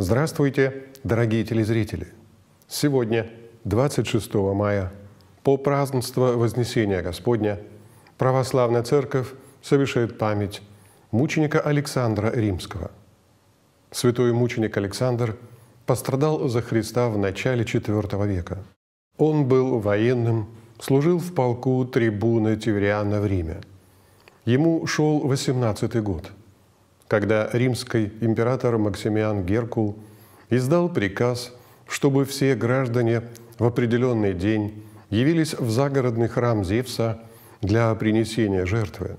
Здравствуйте, дорогие телезрители! Сегодня, 26 мая, по празднеству Вознесения Господня, Православная Церковь совершает память мученика Александра Римского. Святой мученик Александр пострадал за Христа в начале IV века. Он был военным, служил в полку трибуна Тивериана в Риме. Ему шел 18 год – когда римский император Максимиан Геркул издал приказ, чтобы все граждане в определенный день явились в загородный храм Зевса для принесения жертвы.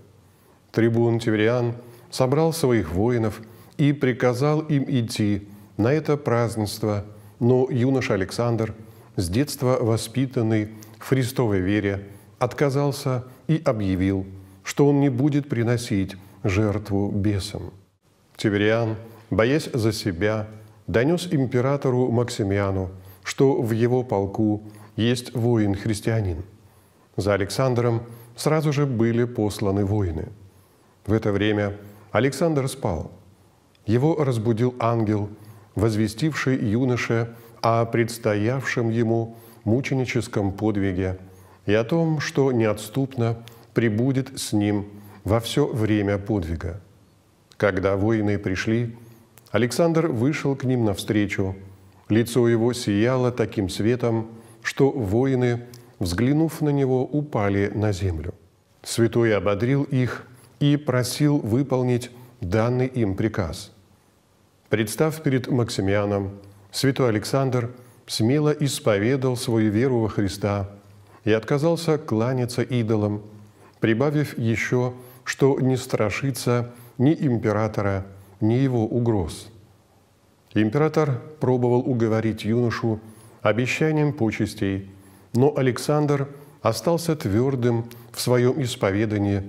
Трибун Тивериан собрал своих воинов и приказал им идти на это празднество, но юноша Александр, с детства воспитанный в христовой вере, отказался и объявил, что он не будет приносить жертву бесам. Тивериан, боясь за себя, донес императору Максимиану, что в его полку есть воин-христианин. За Александром сразу же были посланы воины. В это время Александр спал. Его разбудил ангел, возвестивший юноше о предстоявшем ему мученическом подвиге и о том, что неотступно прибудет с ним во все время подвига. Когда воины пришли, Александр вышел к ним навстречу. Лицо его сияло таким светом, что воины, взглянув на него, упали на землю. Святой ободрил их и просил выполнить данный им приказ. Представ перед Максимианом, святой Александр смело исповедал свою веру во Христа и отказался кланяться идолам, прибавив еще, что не страшится – ни императора, ни его угроз. Император пробовал уговорить юношу обещанием почестей, но Александр остался твердым в своем исповедании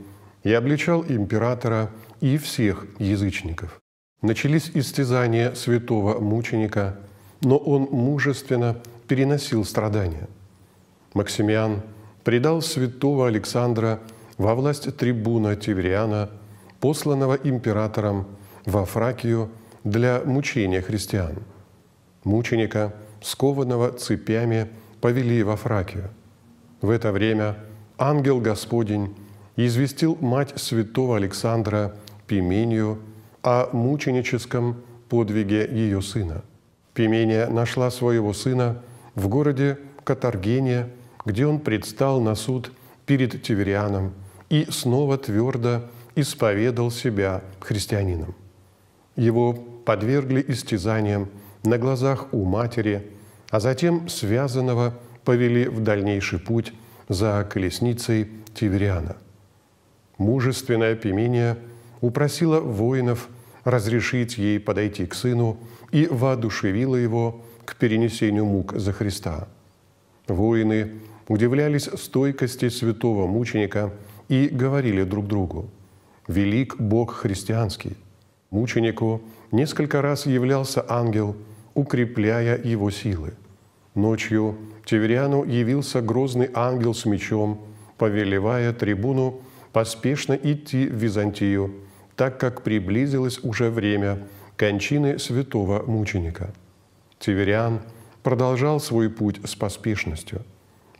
и обличал императора и всех язычников. Начались истязания святого мученика, но он мужественно переносил страдания. Максимиан предал святого Александра во власть трибуна Тевриана посланного императором во Фракию для мучения христиан. Мученика, скованного цепями, повели во Фракию. В это время ангел Господень известил мать святого Александра Пимению о мученическом подвиге ее сына. Пимения нашла своего сына в городе Катаргения, где он предстал на суд перед Тиверианом и снова твердо исповедал себя христианином. Его подвергли истязаниям на глазах у матери, а затем связанного повели в дальнейший путь за колесницей Тивериана. Мужественная Пиминия упросила воинов разрешить ей подойти к сыну и воодушевила его к перенесению мук за Христа. Воины удивлялись стойкости святого мученика и говорили друг другу – велик Бог христианский. Мученику несколько раз являлся ангел, укрепляя его силы. Ночью Тивериану явился грозный ангел с мечом, повелевая трибуну поспешно идти в Византию, так как приблизилось уже время кончины святого мученика. Тивериан продолжал свой путь с поспешностью.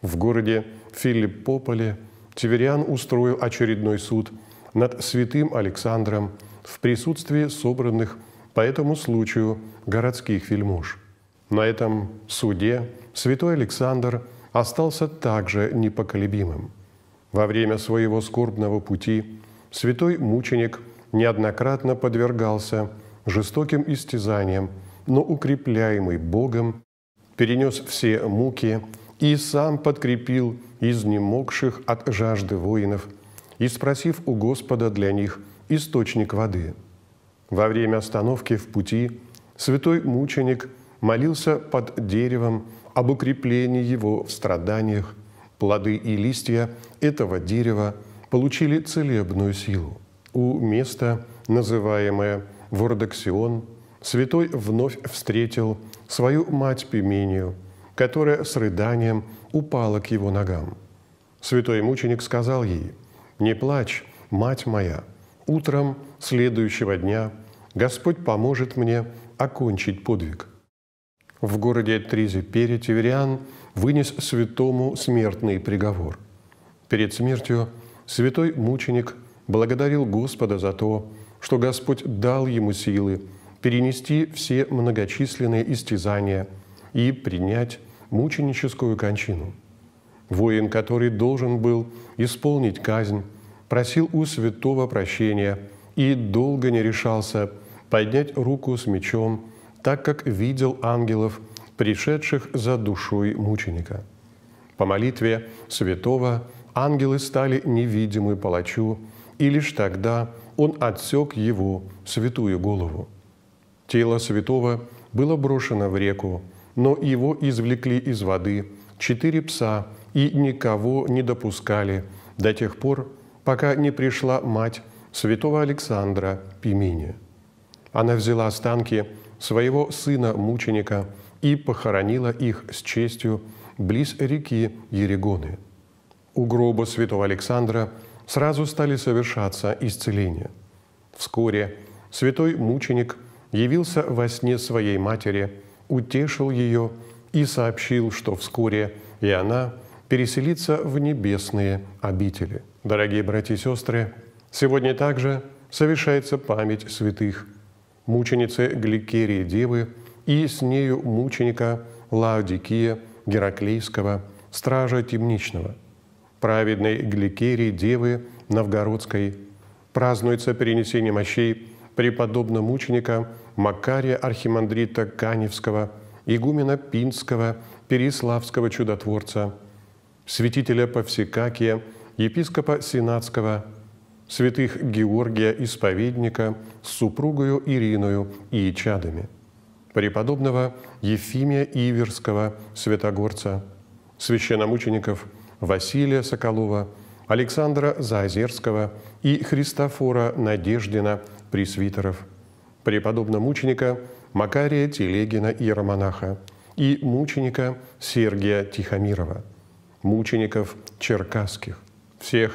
В городе Филиппополе Тивериан устроил очередной суд – над святым Александром в присутствии собранных по этому случаю городских вельмож. На этом суде святой Александр остался также непоколебимым. Во время своего скорбного пути святой мученик неоднократно подвергался жестоким истязаниям, но укрепляемый Богом перенес все муки и сам подкрепил изнемогших от жажды воинов – и спросив у Господа для них источник воды. Во время остановки в пути святой мученик молился под деревом об укреплении его в страданиях. Плоды и листья этого дерева получили целебную силу. У места, называемое Вордоксион, святой вновь встретил свою мать Пимению, которая с рыданием упала к его ногам. Святой мученик сказал ей – не плачь, мать моя, утром следующего дня Господь поможет мне окончить подвиг». В городе Тризе Пере вынес святому смертный приговор. Перед смертью святой мученик благодарил Господа за то, что Господь дал ему силы перенести все многочисленные истязания и принять мученическую кончину – Воин, который должен был исполнить казнь, просил у святого прощения и долго не решался поднять руку с мечом, так как видел ангелов, пришедших за душой мученика. По молитве святого ангелы стали невидимы палачу, и лишь тогда он отсек его святую голову. Тело святого было брошено в реку, но его извлекли из воды четыре пса – и никого не допускали до тех пор, пока не пришла мать святого Александра Пимини. Она взяла останки своего сына-мученика и похоронила их с честью близ реки Ерегоны. У гроба святого Александра сразу стали совершаться исцеления. Вскоре святой мученик явился во сне своей матери, утешил ее и сообщил, что вскоре и она – переселиться в небесные обители. Дорогие братья и сестры, сегодня также совершается память святых, мученицы Гликерии Девы и с нею мученика Лаодикия Гераклейского, стража темничного, праведной Гликерии Девы Новгородской, празднуется перенесение мощей преподобного мученика Макария Архимандрита Каневского, игумена Пинского, Переславского чудотворца – святителя Повсекакия, епископа Сенатского, святых Георгия Исповедника с супругою Ириною и чадами, преподобного Ефимия Иверского, святогорца, священномучеников Василия Соколова, Александра Заозерского и Христофора Надеждина, пресвитеров, преподобного мученика Макария Телегина, иеромонаха, и мученика Сергия Тихомирова – мучеников черкасских, всех,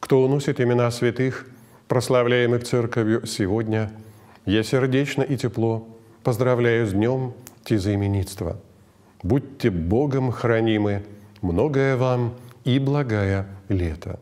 кто уносит имена святых, прославляемых церковью сегодня, я сердечно и тепло поздравляю с днем тезаименитства. Будьте Богом хранимы, многое вам и благая лето.